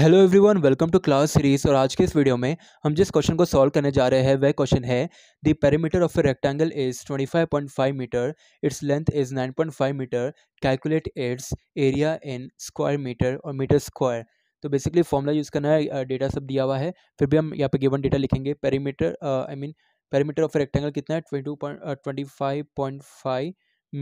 hello everyone welcome to class series और आज के इस वीडियो में हम जिस क्वेश्चन को सॉल्व करने जा रहे हैं वह क्वेश्चन है the perimeter of a rectangle is 25.5 metre its length is 9.5 metre calculate its area in square metre और मीटर स्क्वायर तो बेसिकली फॉर्मूला यूज़ करना है डेटा सब दिया हुआ है फिर भी हम यहाँ पे गिवन डेटा लिखेंगे perimeter I mean perimeter of rectangle कितना है ट्वेंटी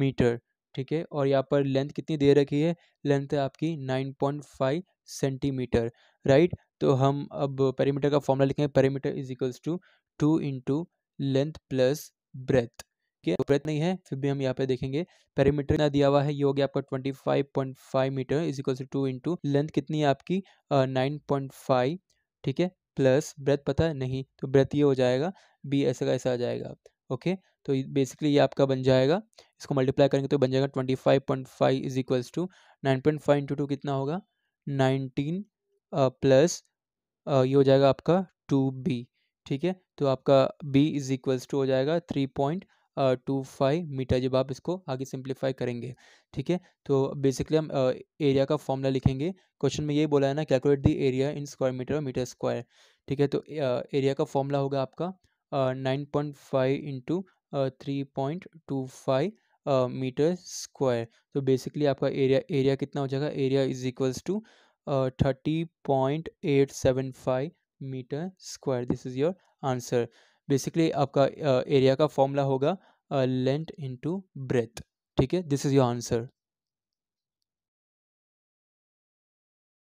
मीटर ठीक है और यहाँ पर लेंथ कितनी दे रखी है लेंथ है आपकी nine point five centimetre right तो हम अब पेरीमीटर का फॉर्मूला लिखेंगे perimeter is equals to two into length plus breadth ठीक है तो ब्रेथ नहीं है फिर भी हम यहाँ पे देखेंगे पेरीमीटर ना दिया हुआ है ये हो गया आपका twenty five point five metre is equals to two into length कितनी है आपकी नाइन पॉइंट फाइव ठीक है प्लस ब्रेथ पता है नहीं तो ब्रेथ ये हो जाएगा बी ऐसा का ऐसा आ जाएगा ओके तो बेसिकली ये आपका बन जाएगा इसको मल्टीप्लाई करेंगे तो बन जाएगा twenty five point five is equals to nine point five into two कितना होगा नाइनटीन प्लस ये हो जाएगा आपका टू बी ठीक है तो आपका बी इज इक्वल्स टू हो जाएगा three point two five metre जब आप इसको आगे सिंप्लीफाई करेंगे ठीक है तो बेसिकली हम एरिया का फॉर्मूला लिखेंगे क्वेश्चन में ये बोला है ना calculate the area in square metre और मीटर स्क्वायर ठीक है तो एरिया का फॉर्मूला होगा आपका nine point five into three point two five metre square तो बेसिकली आपका एरिया एरिया कितना हो जाएगा area is equals to thirty point eight seven five metre square this is your answer basically आपका area uh, का formula होगा length into breadth ठीक है दिस इज़ योर आंसर